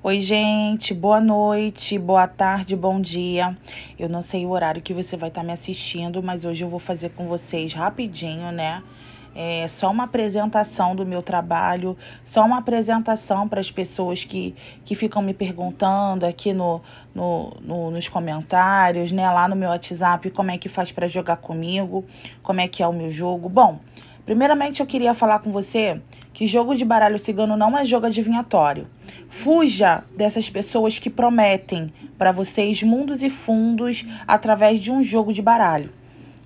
Oi, gente, boa noite, boa tarde, bom dia. Eu não sei o horário que você vai estar tá me assistindo, mas hoje eu vou fazer com vocês rapidinho, né? É só uma apresentação do meu trabalho, só uma apresentação para as pessoas que, que ficam me perguntando aqui no, no, no, nos comentários, né? Lá no meu WhatsApp, como é que faz para jogar comigo, como é que é o meu jogo. Bom, Primeiramente, eu queria falar com você que jogo de baralho cigano não é jogo adivinhatório. Fuja dessas pessoas que prometem para vocês mundos e fundos através de um jogo de baralho.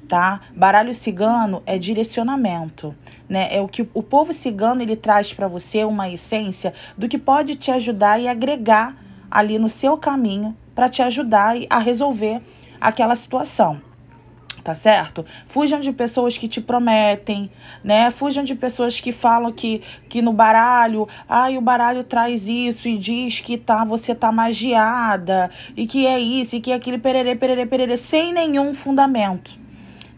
Tá? Baralho cigano é direcionamento, né? É o que o povo cigano ele traz para você uma essência do que pode te ajudar e agregar ali no seu caminho para te ajudar a resolver aquela situação tá certo? Fujam de pessoas que te prometem, né? Fujam de pessoas que falam que, que no baralho, ai, ah, o baralho traz isso e diz que tá, você tá magiada e que é isso e que é aquele pererê, pererê, pererê, sem nenhum fundamento.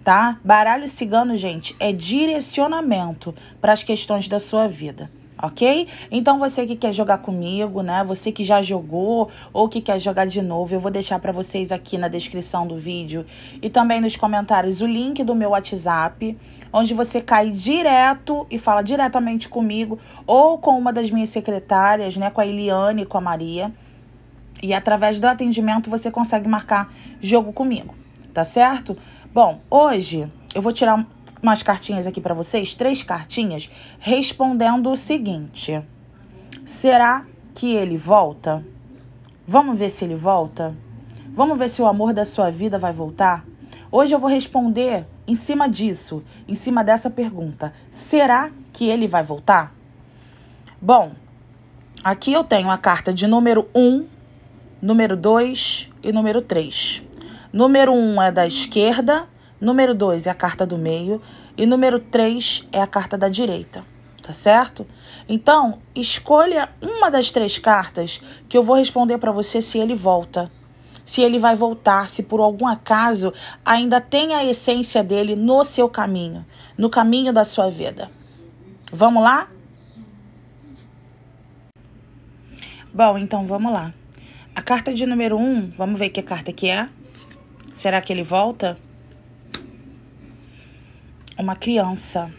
Tá? Baralho cigano, gente, é direcionamento para as questões da sua vida ok? Então você que quer jogar comigo, né? Você que já jogou ou que quer jogar de novo, eu vou deixar para vocês aqui na descrição do vídeo e também nos comentários o link do meu WhatsApp, onde você cai direto e fala diretamente comigo ou com uma das minhas secretárias, né, com a Eliane e com a Maria. E através do atendimento você consegue marcar jogo comigo, tá certo? Bom, hoje eu vou tirar umas cartinhas aqui para vocês, três cartinhas, respondendo o seguinte: será que ele volta? Vamos ver se ele volta? Vamos ver se o amor da sua vida vai voltar? Hoje eu vou responder em cima disso, em cima dessa pergunta: será que ele vai voltar? Bom, aqui eu tenho a carta de número 1, um, número 2 e número 3. Número 1 um é da esquerda, Número 2 é a carta do meio. E número 3 é a carta da direita. Tá certo? Então, escolha uma das três cartas que eu vou responder para você se ele volta. Se ele vai voltar, se por algum acaso ainda tem a essência dele no seu caminho, no caminho da sua vida. Vamos lá? Bom, então vamos lá. A carta de número 1, um, vamos ver que carta que é. Será que ele volta? uma criança.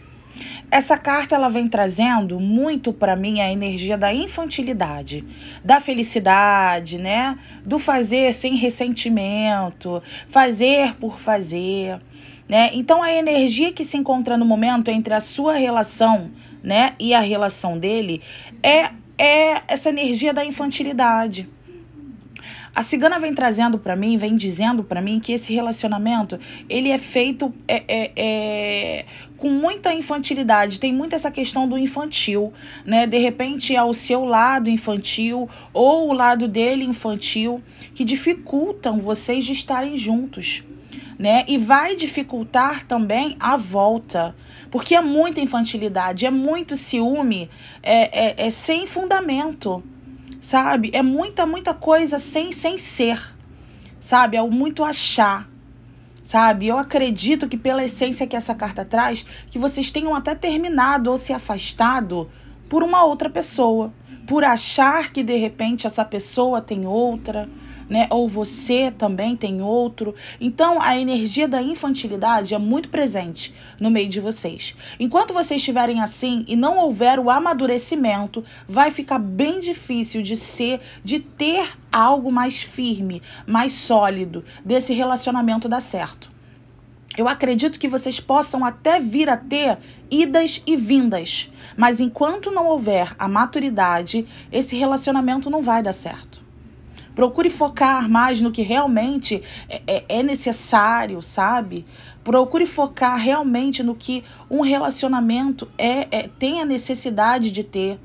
Essa carta ela vem trazendo muito para mim a energia da infantilidade, da felicidade, né? Do fazer sem ressentimento, fazer por fazer, né? Então a energia que se encontra no momento entre a sua relação, né, e a relação dele é é essa energia da infantilidade. A cigana vem trazendo para mim, vem dizendo para mim que esse relacionamento ele é feito é, é, é, com muita infantilidade. Tem muito essa questão do infantil, né? De repente é o seu lado infantil ou o lado dele infantil que dificultam vocês de estarem juntos. Né? E vai dificultar também a volta, porque é muita infantilidade, é muito ciúme, é, é, é sem fundamento sabe? É muita, muita coisa sem, sem ser, sabe? É o muito achar, sabe? Eu acredito que pela essência que essa carta traz, que vocês tenham até terminado ou se afastado por uma outra pessoa, por achar que de repente essa pessoa tem outra, né? Ou você também tem outro. Então a energia da infantilidade é muito presente no meio de vocês. Enquanto vocês estiverem assim e não houver o amadurecimento, vai ficar bem difícil de ser, de ter algo mais firme, mais sólido desse relacionamento dar certo. Eu acredito que vocês possam até vir a ter idas e vindas, mas enquanto não houver a maturidade, esse relacionamento não vai dar certo. Procure focar mais no que realmente é, é, é necessário, sabe? Procure focar realmente no que um relacionamento é, é tem a necessidade de ter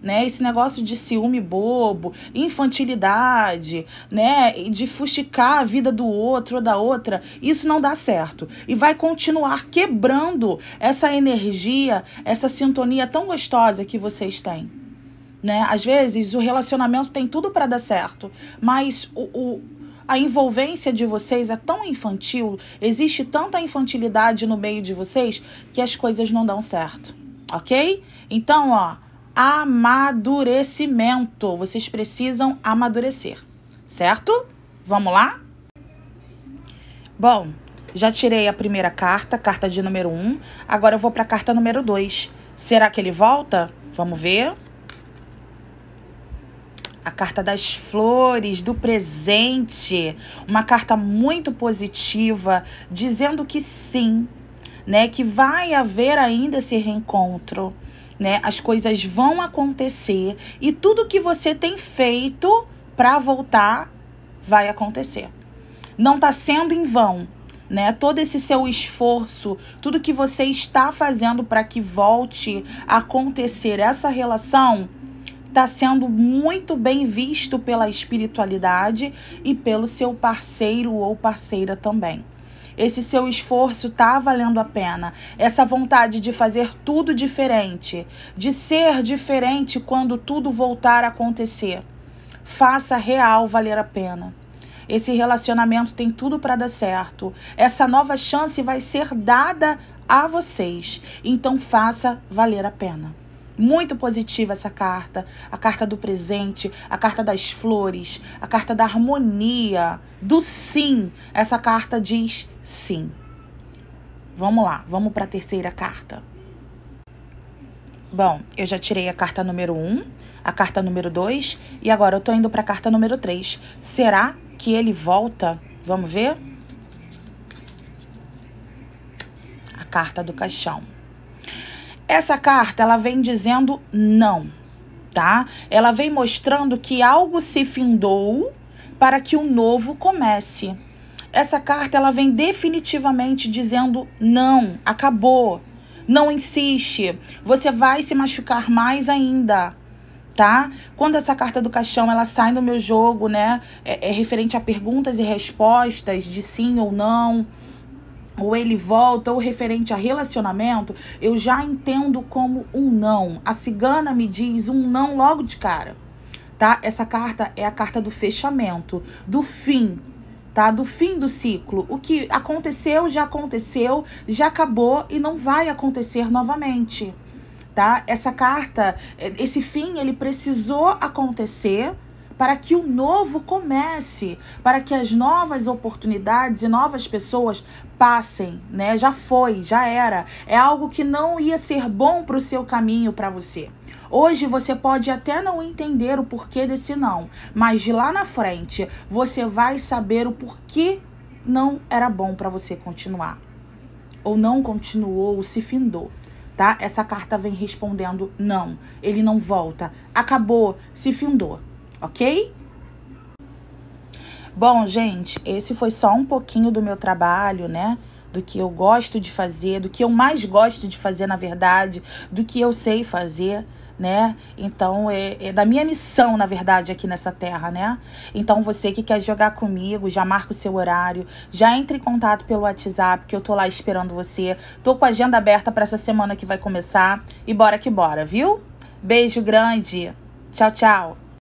né? Esse negócio de ciúme bobo, infantilidade, né? De fustigar a vida do outro ou da outra, isso não dá certo. E vai continuar quebrando essa energia, essa sintonia tão gostosa que vocês têm né? Às vezes o relacionamento tem tudo para dar certo, mas o, o, a envolvência de vocês é tão infantil, existe tanta infantilidade no meio de vocês que as coisas não dão certo, ok? Então, ó, amadurecimento. Vocês precisam amadurecer, certo? Vamos lá? Bom, já tirei a primeira carta, carta de número 1. Um, agora eu vou para a carta número 2. Será que ele volta? Vamos ver a carta das flores, do presente, uma carta muito positiva, dizendo que sim, né, que vai haver ainda esse reencontro, né? As coisas vão acontecer e tudo que você tem feito para voltar vai acontecer. Não tá sendo em vão, né? Todo esse seu esforço, tudo que você está fazendo para que volte a acontecer essa relação, está sendo muito bem visto pela espiritualidade e pelo seu parceiro ou parceira também. Esse seu esforço está valendo a pena. Essa vontade de fazer tudo diferente, de ser diferente quando tudo voltar a acontecer. Faça real valer a pena. Esse relacionamento tem tudo para dar certo. Essa nova chance vai ser dada a vocês. Então faça valer a pena. Muito positiva essa carta, a carta do presente, a carta das flores, a carta da harmonia, do sim. Essa carta diz sim. Vamos lá, vamos para a terceira carta. Bom, eu já tirei a carta número 1, um, a carta número 2 e agora eu tô indo para a carta número 3. Será que ele volta? Vamos ver? A carta do caixão. Essa carta ela vem dizendo não, tá? Ela vem mostrando que algo se findou para que o novo comece. Essa carta ela vem definitivamente dizendo não, acabou. Não insiste, você vai se machucar mais ainda, tá? Quando essa carta do caixão ela sai no meu jogo, né? É, é referente a perguntas e respostas de sim ou não ou ele volta, ou referente a relacionamento, eu já entendo como um não. A cigana me diz um não logo de cara, tá? Essa carta é a carta do fechamento, do fim, tá? Do fim do ciclo. O que aconteceu, já aconteceu, já acabou e não vai acontecer novamente, tá? Essa carta, eh, esse fim, ele precisou acontecer para que o novo comece, para que as novas oportunidades e novas pessoas passem, né? Já foi, já era. É algo que não ia ser bom para o seu caminho, para você. Hoje você pode até não entender o porquê desse não, mas de lá na frente você vai saber o porquê não era bom para você continuar. Ou não continuou, ou se findou tá? Essa carta vem respondendo não, ele não volta, acabou, se findou ok? Bom, gente, esse foi só um pouquinho do meu trabalho, né? Do que eu gosto de fazer, do que eu mais gosto de fazer, na verdade, do que eu sei fazer, né? Então, é, é da minha missão, na verdade, aqui nessa terra, né? Então, você que quer jogar comigo, já marca o seu horário, já entre em contato pelo WhatsApp, que eu tô lá esperando você. Tô com a agenda aberta para essa semana que vai começar. E bora que bora, viu? Beijo grande. Tchau, tchau.